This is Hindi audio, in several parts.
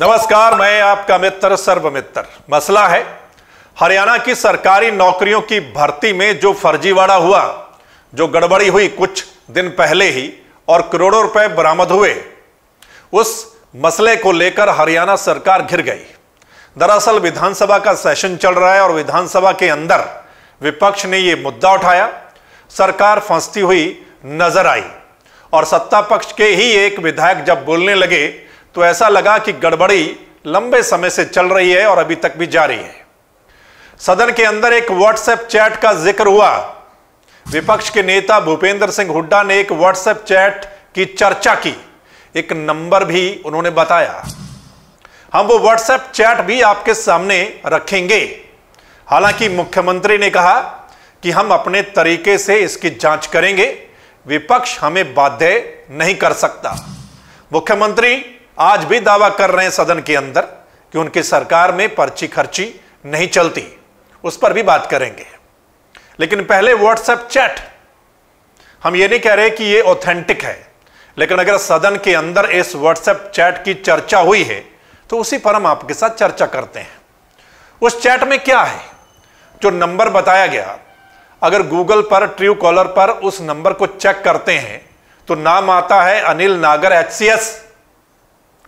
नमस्कार मैं आपका मित्र सर्व मित्र मसला है हरियाणा की सरकारी नौकरियों की भर्ती में जो फर्जीवाड़ा हुआ जो गड़बड़ी हुई कुछ दिन पहले ही और करोड़ों रुपए बरामद हुए उस मसले को लेकर हरियाणा सरकार घिर गई दरअसल विधानसभा का सेशन चल रहा है और विधानसभा के अंदर विपक्ष ने ये मुद्दा उठाया सरकार फंसती हुई नजर आई और सत्ता पक्ष के ही एक विधायक जब बोलने लगे तो ऐसा लगा कि गड़बड़ी लंबे समय से चल रही है और अभी तक भी जारी है सदन के अंदर एक व्हाट्सएप चैट का जिक्र हुआ विपक्ष के नेता भूपेंद्र सिंह हुड्डा ने एक व्हाट्सएप चैट की चर्चा की एक नंबर भी उन्होंने बताया हम वो व्हाट्सएप चैट भी आपके सामने रखेंगे हालांकि मुख्यमंत्री ने कहा कि हम अपने तरीके से इसकी जांच करेंगे विपक्ष हमें बाध्य नहीं कर सकता मुख्यमंत्री आज भी दावा कर रहे हैं सदन के अंदर कि उनकी सरकार में पर्ची खर्ची नहीं चलती उस पर भी बात करेंगे लेकिन पहले व्हाट्सएप चैट हम ये नहीं कह रहे कि ये ऑथेंटिक है लेकिन अगर सदन के अंदर इस व्हाट्सएप चैट की चर्चा हुई है तो उसी पर हम आपके साथ चर्चा करते हैं उस चैट में क्या है जो नंबर बताया गया अगर गूगल पर ट्रू कॉलर पर उस नंबर को चेक करते हैं तो नाम आता है अनिल नागर एच सी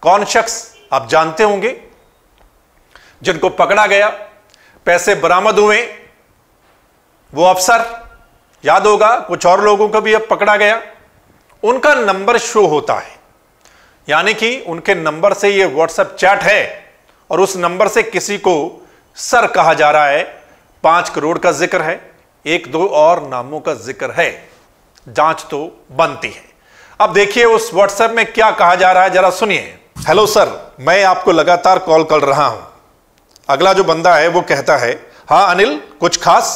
कौन शख्स आप जानते होंगे जिनको पकड़ा गया पैसे बरामद हुए वो अफसर याद होगा कुछ और लोगों को भी अब पकड़ा गया उनका नंबर शो होता है यानी कि उनके नंबर से ये व्हाट्सएप चैट है और उस नंबर से किसी को सर कहा जा रहा है पांच करोड़ का जिक्र है एक दो और नामों का जिक्र है जांच तो बनती है अब देखिए उस व्हाट्सएप में क्या कहा जा रहा है जरा सुनिए हेलो सर मैं आपको लगातार कॉल कर रहा हूं अगला जो बंदा है वो कहता है हाँ अनिल कुछ खास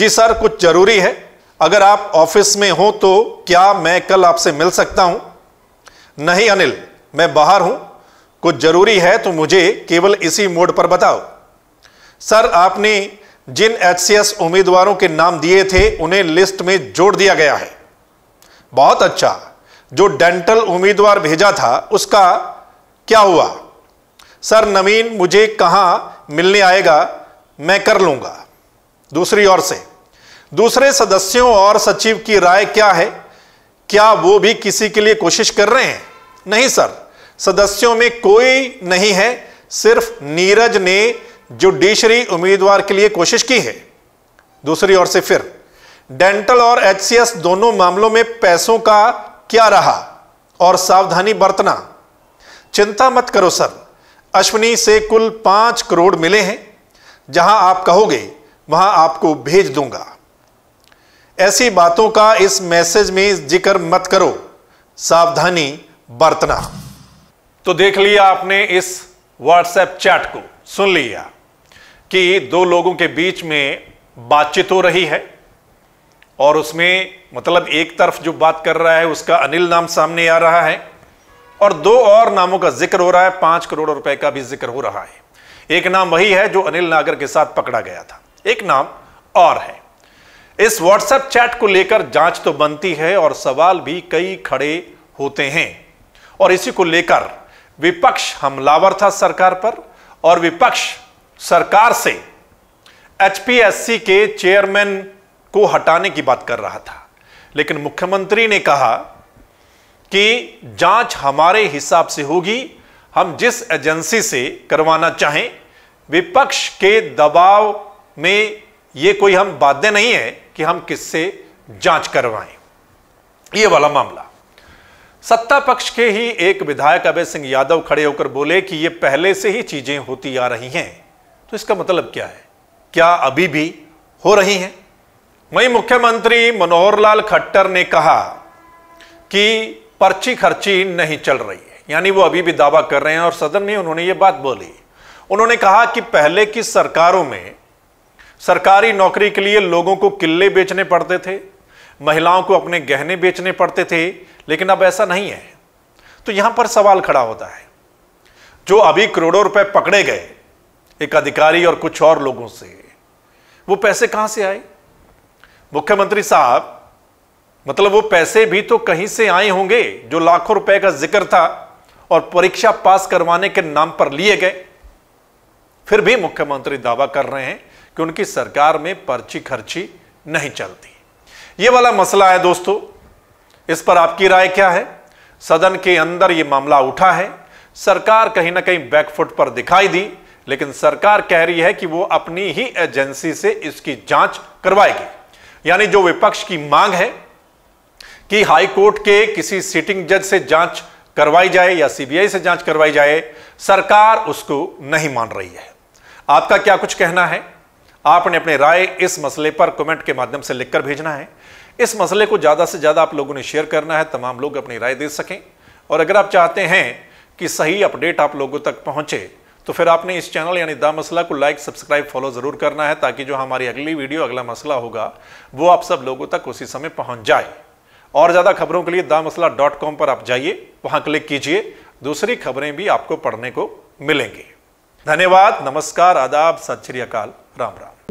जी सर कुछ जरूरी है अगर आप ऑफिस में हो तो क्या मैं कल आपसे मिल सकता हूं नहीं अनिल मैं बाहर हूं कुछ जरूरी है तो मुझे केवल इसी मोड पर बताओ सर आपने जिन एच उम्मीदवारों के नाम दिए थे उन्हें लिस्ट में जोड़ दिया गया है बहुत अच्छा जो डेंटल उम्मीदवार भेजा था उसका क्या हुआ सर नवीन मुझे कहाँ मिलने आएगा मैं कर लूँगा दूसरी ओर से दूसरे सदस्यों और सचिव की राय क्या है क्या वो भी किसी के लिए कोशिश कर रहे हैं नहीं सर सदस्यों में कोई नहीं है सिर्फ नीरज ने जुडिशरी उम्मीदवार के लिए कोशिश की है दूसरी ओर से फिर डेंटल और एचसीएस दोनों मामलों में पैसों का क्या रहा और सावधानी बरतना चिंता मत करो सर अश्विनी से कुल पांच करोड़ मिले हैं जहां आप कहोगे वहां आपको भेज दूंगा ऐसी बातों का इस मैसेज में जिक्र मत करो सावधानी बरतना तो देख लिया आपने इस व्हाट्सएप चैट को सुन लिया कि दो लोगों के बीच में बातचीत हो रही है और उसमें मतलब एक तरफ जो बात कर रहा है उसका अनिल नाम सामने आ रहा है और दो और नामों का जिक्र हो रहा है पांच करोड़ रुपए का भी जिक्र हो रहा है एक नाम वही है जो अनिल नागर के साथ पकड़ा गया था एक नाम और है इस व्हाट्सएप चैट को लेकर जांच तो बनती है और सवाल भी कई खड़े होते हैं और इसी को लेकर विपक्ष हमलावर था सरकार पर और विपक्ष सरकार से एचपीएससी के चेयरमैन को हटाने की बात कर रहा था लेकिन मुख्यमंत्री ने कहा कि जांच हमारे हिसाब से होगी हम जिस एजेंसी से करवाना चाहें विपक्ष के दबाव में ये कोई हम बाध्य नहीं है कि हम किससे जांच करवाएं ये वाला मामला सत्ता पक्ष के ही एक विधायक अभय सिंह यादव खड़े होकर बोले कि ये पहले से ही चीजें होती आ रही हैं तो इसका मतलब क्या है क्या अभी भी हो रही हैं वहीं मुख्यमंत्री मनोहर लाल खट्टर ने कहा कि पर्ची खर्ची नहीं चल रही है यानी वो अभी भी दावा कर रहे हैं और सदन में उन्होंने ये बात बोली उन्होंने कहा कि पहले की सरकारों में सरकारी नौकरी के लिए लोगों को किले बेचने पड़ते थे महिलाओं को अपने गहने बेचने पड़ते थे लेकिन अब ऐसा नहीं है तो यहां पर सवाल खड़ा होता है जो अभी करोड़ों रुपए पकड़े गए एक अधिकारी और कुछ और लोगों से वो पैसे कहां से आए मुख्यमंत्री साहब मतलब वो पैसे भी तो कहीं से आए होंगे जो लाखों रुपए का जिक्र था और परीक्षा पास करवाने के नाम पर लिए गए फिर भी मुख्यमंत्री दावा कर रहे हैं कि उनकी सरकार में पर्ची खर्ची नहीं चलती ये वाला मसला है दोस्तों इस पर आपकी राय क्या है सदन के अंदर ये मामला उठा है सरकार कहीं ना कहीं बैकफुट पर दिखाई दी लेकिन सरकार कह रही है कि वो अपनी ही एजेंसी से इसकी जांच करवाएगी यानी जो विपक्ष की मांग है कि हाईकोर्ट के किसी सिटिंग जज से जांच करवाई जाए या सीबीआई से जांच करवाई जाए सरकार उसको नहीं मान रही है आपका क्या कुछ कहना है आपने अपने राय इस मसले पर कमेंट के माध्यम से लिखकर भेजना है इस मसले को ज़्यादा से ज़्यादा आप लोगों ने शेयर करना है तमाम लोग अपनी राय दे सकें और अगर आप चाहते हैं कि सही अपडेट आप लोगों तक पहुंचे तो फिर आपने इस चैनल यानी द मसला को लाइक सब्सक्राइब फॉलो ज़रूर करना है ताकि जो हमारी अगली वीडियो अगला मसला होगा वो आप सब लोगों तक उसी समय पहुंच जाए और ज़्यादा खबरों के लिए द मसला डॉट कॉम पर आप जाइए वहाँ क्लिक कीजिए दूसरी खबरें भी आपको पढ़ने को मिलेंगी धन्यवाद नमस्कार आदाब सत श्री अकाल राम राम